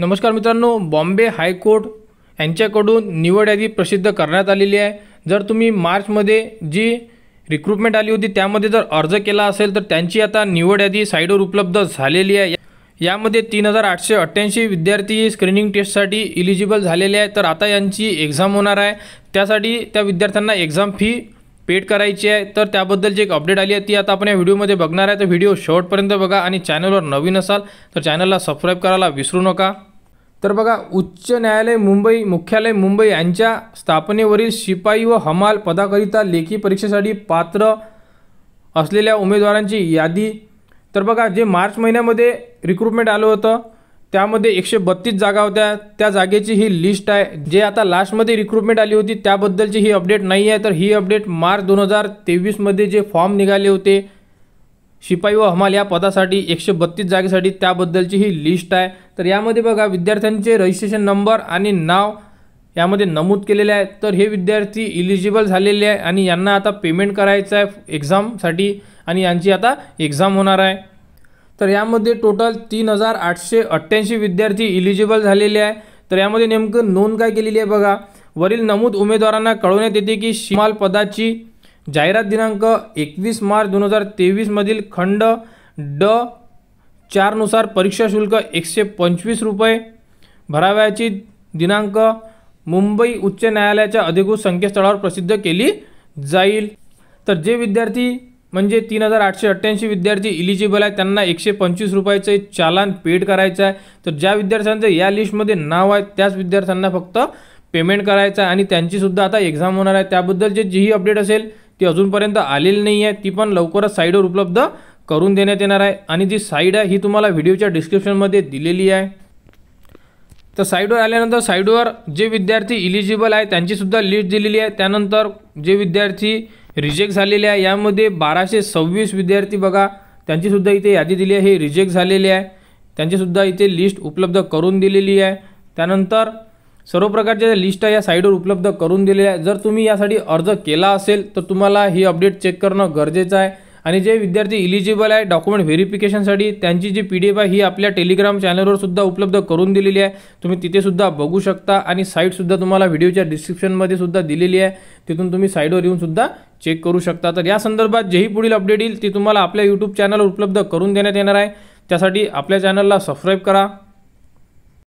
नमस्कार मित्रांनो बॉम्बे हायकोर्ट यांच्याकडून निवड यादी प्रसिद्ध करण्यात आलेली आहे जर तुम्ही मार्चमध्ये जी रिक्रुटमेंट आली होती त्यामध्ये जर अर्ज केला असेल तर त्यांची आता निवड यादी साईडवर उपलब्ध झालेली आहे यामध्ये तीन हजार आठशे अठ्ठ्याऐंशी विद्यार्थी स्क्रीनिंग टेस्टसाठी इलिजिबल झालेले आहे तर आता यांची एक्झाम होणार आहे त्यासाठी त्या विद्यार्थ्यांना एक्झाम फी पेड करायची आहे तर त्याबद्दल जी एक अपडेट आली आहे ती आता आपण या व्हिडिओमध्ये बघणार आहे तर व्हिडिओ शेवटपर्यंत बघा आणि चॅनलवर नवीन असाल तर चॅनलला सबस्क्राईब करायला विसरू नका तर बघा उच्च न्यायालय मुंबई मुख्यालय मुंबई यांच्या स्थापनेवरील शिपाई व हमाल पदाकरिता लेखी परीक्षेसाठी पात्र असलेल्या उमेदवारांची यादी तर बघा जे मार्च महिन्यामध्ये रिक्रुटमेंट आलं होतं त्यामध्ये एकशे बत्तीस जागा होत्या त्या जागेची ही लिस्ट आहे जे आता लास्टमध्ये रिक्रुटमेंट आली होती त्याबद्दलची ही अपडेट नाही आहे तर ही अपडेट मार्च दोन हजार तेवीसमध्ये जे फॉर्म निघाले होते शिपाई व हमाल या पदासाठी एकशे बत्तीस जागेसाठी त्याबद्दलची ही लिस्ट आहे तर यामध्ये बघा विद्यार्थ्यांचे रजिस्ट्रेशन नंबर आणि नाव यामध्ये नमूद केलेले आहे तर हे विद्यार्थी इलिजिबल झालेले आहे आणि यांना आता पेमेंट करायचं आहे एक्झामसाठी आणि यांची आता एक्झाम होणार आहे तर यामध्ये टोटल तीन हजार आठशे अठ्ठ्याऐंशी विद्यार्थी इलिजिबल झालेले आहे तर यामध्ये नेमकं नोंद काय केलेली आहे बघा वरील नमूद उमेदवारांना कळवण्यात येते की शिमाल पदाची जाहिरात दिनांक एकवीस मार्च दोन हजार तेवीसमधील खंड ड चारनुसार परीक्षा शुल्क एकशे पंचवीस रुपये भराव्याची दिनांक मुंबई उच्च न्यायालयाच्या अधिकृत संकेतस्थळावर प्रसिद्ध केली जाईल तर जे विद्यार्थी म्हणजे तीन हजार आठशे अठ्ठ्याऐंशी विद्यार्थी इलिजिबल आहे त्यांना एकशे पंचवीस रुपयाचे चालान पेड करायचं आहे तर ज्या विद्यार्थ्यांचं या लिस्टमध्ये नाव आहे त्याच विद्यार्थ्यांना फक्त पेमेंट करायचं आहे आणि त्यांचीसुद्धा आता एक्झाम होणार आहे त्याबद्दलचे जीही अपडेट असेल ती अजूनपर्यंत आलेली नाही आहे ती पण लवकरच साईडवर उपलब्ध करून देण्यात येणार आहे आणि जी साईड आहे ही तुम्हाला व्हिडिओच्या डिस्क्रिप्शनमध्ये दिलेली आहे तर साईडवर आल्यानंतर साईडवर जे विद्यार्थी इलिजिबल आहे त्यांचीसुद्धा लिस्ट दिलेली आहे त्यानंतर जे विद्यार्थी रिजेक्ट झालेले आहे यामध्ये बाराशे सव्वीस विद्यार्थी बघा त्यांचीसुद्धा इथे यादी दिली आहे हे रिजेक्ट झालेले आहे त्यांचीसुद्धा इथे लिस्ट उपलब्ध करून दिलेली आहे त्यानंतर सर्व प्रकारच्या लिस्ट या साईटवर उपलब्ध करून दिलेल्या आहे जर तुम्ही यासाठी अर्ज केला असेल तर तुम्हाला ही अपडेट चेक करणं गरजेचं आहे आणि जे विद्यार्थी इलिजिबल आहे डॉक्युमेंट व्हेरिफिकेशनसाठी त्यांची जी पी डी एफ आहे ही आपल्या टेलिग्राम चॅनलवर उपलब्ध करून दिलेली आहे तुम्ही तिथेसुद्धा बघू शकता आणि साईटसुद्धा तुम्हाला व्हिडिओच्या डिस्क्रिप्शनमध्ये सुद्धा दिलेली आहे तिथून तुम्ही साईटवर येऊन सुद्धा चेक करू शकता तर या संदर्भात जेही पुढील अपडेट येईल ती तुम्हाला आपल्या यूट्यूब चॅनलवर उपलब्ध करून देण्यात येणार आहे त्यासाठी आपल्या चॅनलला सबस्क्राईब करा